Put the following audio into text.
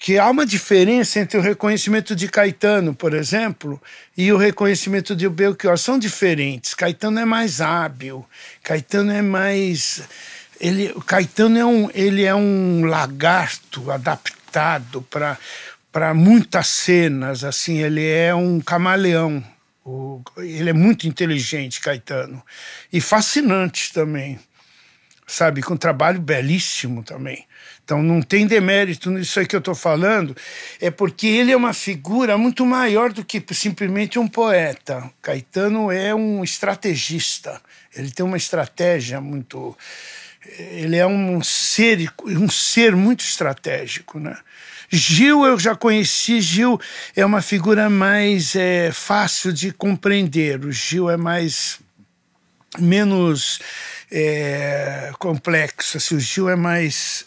que há uma diferença entre o reconhecimento de Caetano, por exemplo, e o reconhecimento de Belchior. São diferentes. Caetano é mais hábil, Caetano é mais. Ele, Caetano é um, ele é um lagarto adaptado para para muitas cenas, assim, ele é um camaleão. O, ele é muito inteligente, Caetano, e fascinante também sabe? Com um trabalho belíssimo também. Então não tem demérito nisso aí que eu estou falando, é porque ele é uma figura muito maior do que simplesmente um poeta. Caetano é um estrategista, ele tem uma estratégia muito. Ele é um ser, um ser muito estratégico, né? Gil eu já conheci, Gil é uma figura mais é, fácil de compreender, o Gil é mais menos é, complexa. o Gil é mais